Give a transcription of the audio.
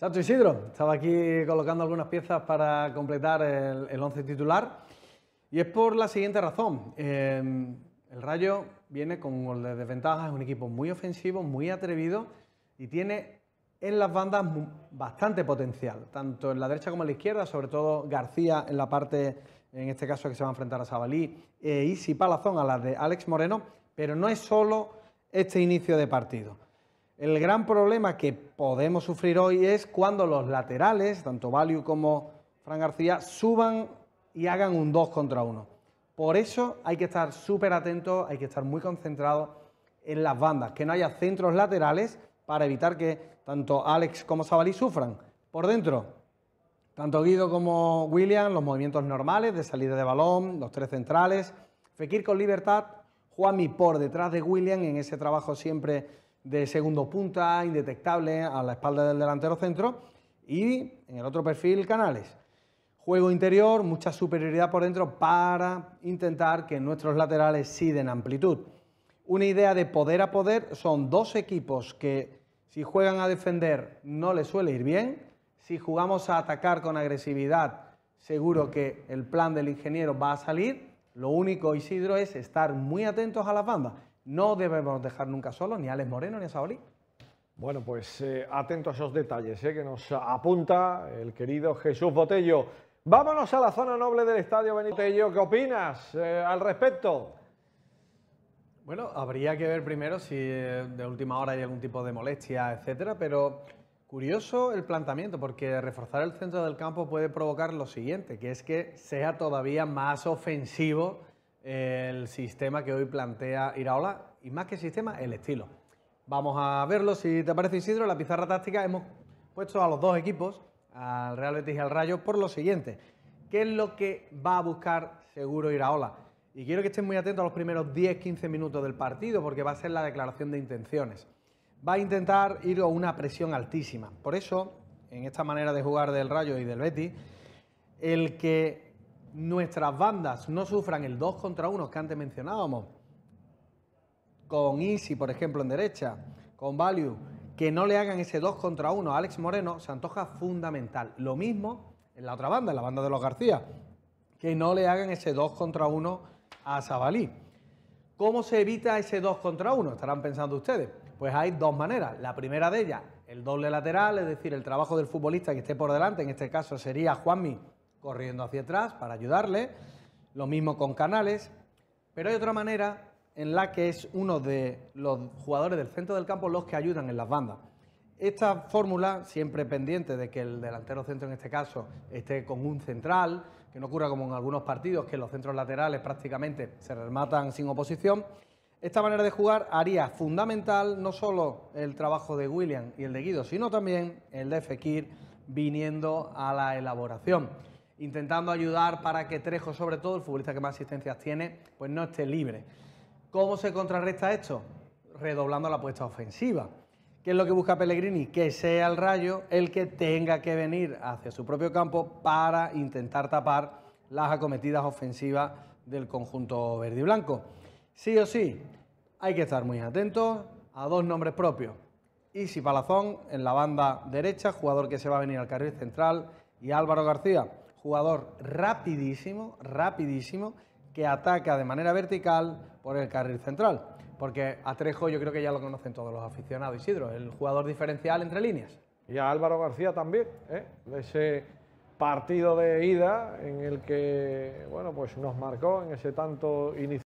Santo Isidro, estaba aquí colocando algunas piezas para completar el, 11 once titular y es por la siguiente razón. Em, el Rayo viene con gol de desventaja, es un equipo muy ofensivo, muy atrevido y tiene en las bandas bastante potencial, tanto en la derecha como en la izquierda, sobre todo García en la parte, en este caso que se va a enfrentar a Sabalí, e eh, Isi Palazón a la de Alex Moreno, pero no es solo este inicio de partido. El gran problema que podemos sufrir hoy es cuando los laterales, tanto Value como Fran García, suban y hagan un 2 contra 1. Por eso hay que estar súper atento, hay que estar muy concentrados en las bandas, que no haya centros laterales para evitar que tanto Alex como Sabalí sufran. Por dentro, tanto Guido como William, los movimientos normales de salida de balón, los tres centrales, Fekir con libertad, Juanmi por detrás de William en ese trabajo siempre de segundo punta, indetectable a la espalda del delantero centro. Y en el otro perfil, Canales. Juego interior, mucha superioridad por dentro para intentar que nuestros laterales sí amplitud. Una idea de poder a poder son dos equipos que si juegan a defender no les suele ir bien. Si jugamos a atacar con agresividad, seguro que el plan del ingeniero va a salir. Lo único, Isidro, es estar muy atentos a las bandas. No debemos dejar nunca solos ni a Alex Moreno ni a Saoli. Bueno, pues eh, atento a esos detalles eh, que nos apunta el querido Jesús Botello. Vámonos a la zona noble del estadio Benito Botello. ¿Qué opinas eh, al respecto? Bueno, habría que ver primero si de última hora hay algún tipo de molestia, etcétera, pero curioso el planteamiento, porque reforzar el centro del campo puede provocar lo siguiente, que es que sea todavía más ofensivo el sistema que hoy plantea Iraola y más que sistema, el estilo. Vamos a verlo, si te parece Isidro, en la pizarra táctica hemos puesto a los dos equipos, al Real Betis y al Rayo, por lo siguiente. ¿Qué es lo que va a buscar seguro Iraola? Y quiero que estén muy atentos a los primeros 10-15 minutos del partido porque va a ser la declaración de intenciones. Va a intentar ir con una presión altísima. Por eso, en esta manera de jugar del Rayo y del Betis, el que nuestras bandas no sufran el 2 contra 1 que antes mencionábamos, con Easy, por ejemplo, en derecha, con Value, que no le hagan ese 2 contra 1 a Alex Moreno, se antoja fundamental. Lo mismo en la otra banda, en la banda de los García, que no le hagan ese 2 contra 1 a Sabalí. ¿Cómo se evita ese 2 contra 1? Estarán pensando ustedes. Pues hay dos maneras. La primera de ellas, el doble lateral, es decir, el trabajo del futbolista que esté por delante, en este caso sería Juanmi corriendo hacia atrás para ayudarle. Lo mismo con Canales. Pero hay otra manera en la que es uno de los jugadores del centro del campo los que ayudan en las bandas. Esta fórmula, siempre pendiente de que el delantero centro en este caso esté con un central, que no ocurra como en algunos partidos, que los centros laterales prácticamente se rematan sin oposición, esta manera de jugar haría fundamental no solo el trabajo de William y el de Guido, sino también el de Fekir viniendo a la elaboración intentando ayudar para que Trejo, sobre todo el futbolista que más asistencias tiene, pues no esté libre. ¿Cómo se contrarresta esto? Redoblando la apuesta ofensiva. ¿Qué es lo que busca Pellegrini? Que sea el rayo el que tenga que venir hacia su propio campo para intentar tapar las acometidas ofensivas del conjunto verde y blanco. Sí o sí, hay que estar muy atentos a dos nombres propios. Isi Palazón en la banda derecha, jugador que se va a venir al carril central, y Álvaro García, jugador rapidísimo, rapidísimo, que ataca de manera vertical por el carril central. Porque a Trejo yo creo que ya lo conocen todos los aficionados, Isidro, el jugador diferencial entre líneas. Y a Álvaro García también, ¿eh? de ese partido de ida en el que bueno, pues nos marcó en ese tanto inicial.